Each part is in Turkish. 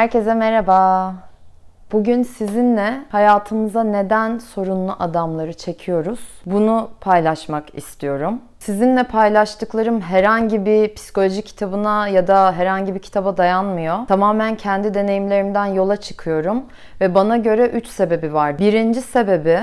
Herkese merhaba. Bugün sizinle hayatımıza neden sorunlu adamları çekiyoruz? Bunu paylaşmak istiyorum. Sizinle paylaştıklarım herhangi bir psikoloji kitabına ya da herhangi bir kitaba dayanmıyor. Tamamen kendi deneyimlerimden yola çıkıyorum ve bana göre 3 sebebi var. Birinci sebebi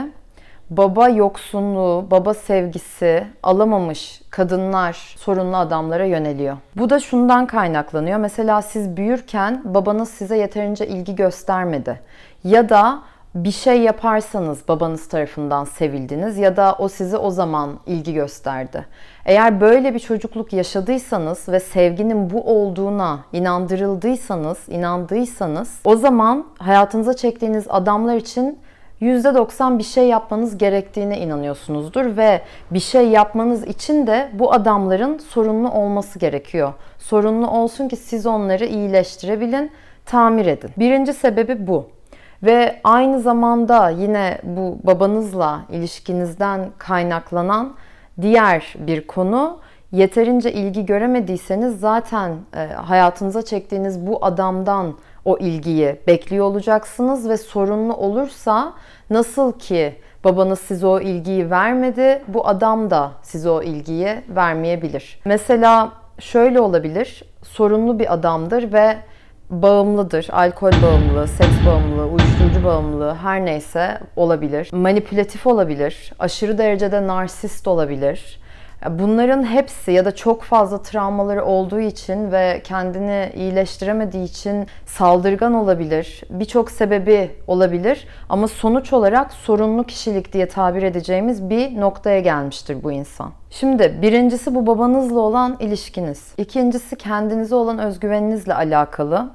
baba yoksunluğu, baba sevgisi alamamış kadınlar sorunlu adamlara yöneliyor. Bu da şundan kaynaklanıyor. Mesela siz büyürken babanız size yeterince ilgi göstermedi. Ya da bir şey yaparsanız babanız tarafından sevildiniz ya da o sizi o zaman ilgi gösterdi. Eğer böyle bir çocukluk yaşadıysanız ve sevginin bu olduğuna inandırıldıysanız, inandıysanız o zaman hayatınıza çektiğiniz adamlar için %90 bir şey yapmanız gerektiğine inanıyorsunuzdur ve bir şey yapmanız için de bu adamların sorunlu olması gerekiyor. Sorunlu olsun ki siz onları iyileştirebilin, tamir edin. Birinci sebebi bu. Ve aynı zamanda yine bu babanızla ilişkinizden kaynaklanan diğer bir konu yeterince ilgi göremediyseniz zaten e, hayatınıza çektiğiniz bu adamdan o ilgiyi bekliyor olacaksınız ve sorunlu olursa nasıl ki babanız size o ilgiyi vermedi, bu adam da size o ilgiyi vermeyebilir. Mesela şöyle olabilir, sorunlu bir adamdır ve bağımlıdır. Alkol bağımlılığı, seks bağımlılığı, uyuşturucu bağımlılığı her neyse olabilir. Manipülatif olabilir, aşırı derecede narsist olabilir Bunların hepsi ya da çok fazla travmaları olduğu için ve kendini iyileştiremediği için saldırgan olabilir. Birçok sebebi olabilir ama sonuç olarak sorunlu kişilik diye tabir edeceğimiz bir noktaya gelmiştir bu insan. Şimdi birincisi bu babanızla olan ilişkiniz. İkincisi kendinize olan özgüveninizle alakalı.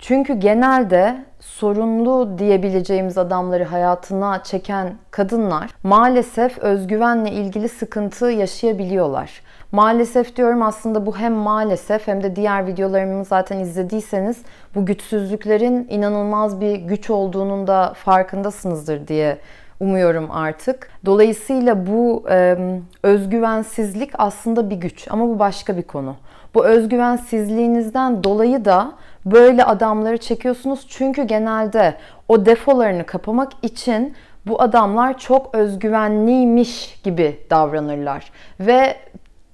Çünkü genelde sorunlu diyebileceğimiz adamları hayatına çeken kadınlar maalesef özgüvenle ilgili sıkıntı yaşayabiliyorlar. Maalesef diyorum aslında bu hem maalesef hem de diğer videolarımı zaten izlediyseniz bu güçsüzlüklerin inanılmaz bir güç olduğunun da farkındasınızdır diye umuyorum artık. Dolayısıyla bu e, özgüvensizlik aslında bir güç ama bu başka bir konu. Bu özgüvensizliğinizden dolayı da böyle adamları çekiyorsunuz. Çünkü genelde o defolarını kapamak için bu adamlar çok özgüvenliymiş gibi davranırlar ve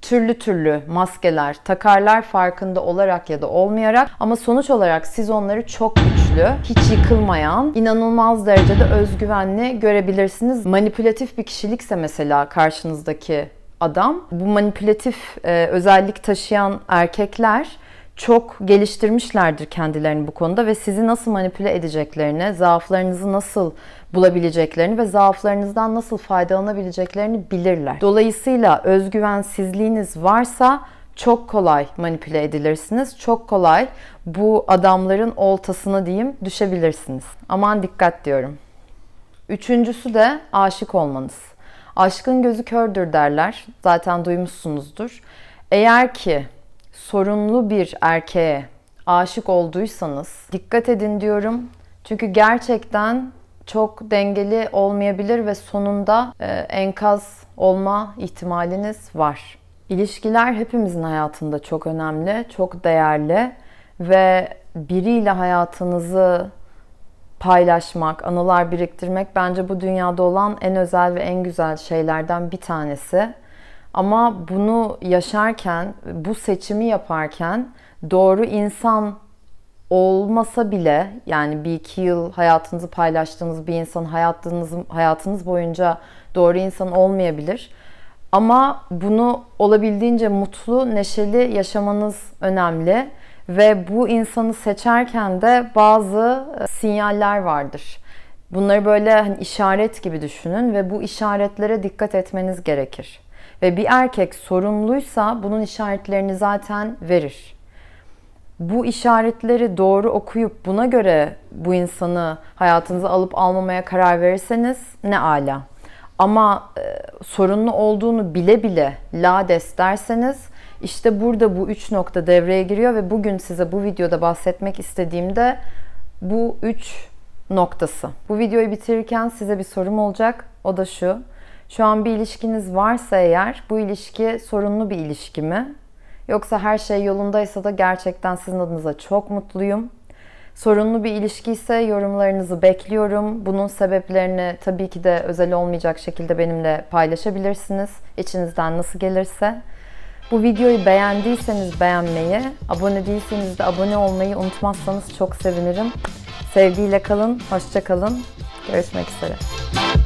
türlü türlü maskeler takarlar farkında olarak ya da olmayarak ama sonuç olarak siz onları çok güçlü, hiç yıkılmayan, inanılmaz derecede özgüvenli görebilirsiniz. Manipülatif bir kişilikse mesela karşınızdaki adam bu manipülatif e, özellik taşıyan erkekler çok geliştirmişlerdir kendilerini bu konuda ve sizi nasıl manipüle edeceklerini, zaaflarınızı nasıl bulabileceklerini ve zaaflarınızdan nasıl faydalanabileceklerini bilirler. Dolayısıyla özgüvensizliğiniz varsa çok kolay manipüle edilirsiniz. Çok kolay bu adamların oltasına diyeyim düşebilirsiniz. Aman dikkat diyorum. Üçüncüsü de aşık olmanız. Aşkın gözü kördür derler. Zaten duymuşsunuzdur. Eğer ki Sorunlu bir erkeğe aşık olduysanız dikkat edin diyorum. Çünkü gerçekten çok dengeli olmayabilir ve sonunda e, enkaz olma ihtimaliniz var. İlişkiler hepimizin hayatında çok önemli, çok değerli ve biriyle hayatınızı paylaşmak, anılar biriktirmek bence bu dünyada olan en özel ve en güzel şeylerden bir tanesi. Ama bunu yaşarken, bu seçimi yaparken doğru insan olmasa bile yani bir iki yıl hayatınızı paylaştığınız bir insan hayatınız, hayatınız boyunca doğru insan olmayabilir. Ama bunu olabildiğince mutlu, neşeli yaşamanız önemli ve bu insanı seçerken de bazı e, sinyaller vardır. Bunları böyle hani işaret gibi düşünün ve bu işaretlere dikkat etmeniz gerekir. Ve bir erkek sorumluysa bunun işaretlerini zaten verir. Bu işaretleri doğru okuyup buna göre bu insanı hayatınıza alıp almamaya karar verirseniz ne ala. Ama e, sorunlu olduğunu bile bile lades derseniz işte burada bu üç nokta devreye giriyor ve bugün size bu videoda bahsetmek istediğimde bu üç noktası. Bu videoyu bitirirken size bir sorum olacak. O da şu. Şu an bir ilişkiniz varsa eğer bu ilişki sorunlu bir ilişki mi? Yoksa her şey yolundaysa da gerçekten sizin adınıza çok mutluyum. Sorunlu bir ilişki ise yorumlarınızı bekliyorum. Bunun sebeplerini tabii ki de özel olmayacak şekilde benimle paylaşabilirsiniz. İçinizden nasıl gelirse. Bu videoyu beğendiyseniz beğenmeyi, abone değilseniz de abone olmayı unutmazsanız çok sevinirim. Sevgiyle kalın, hoşça kalın. Görüşmek üzere.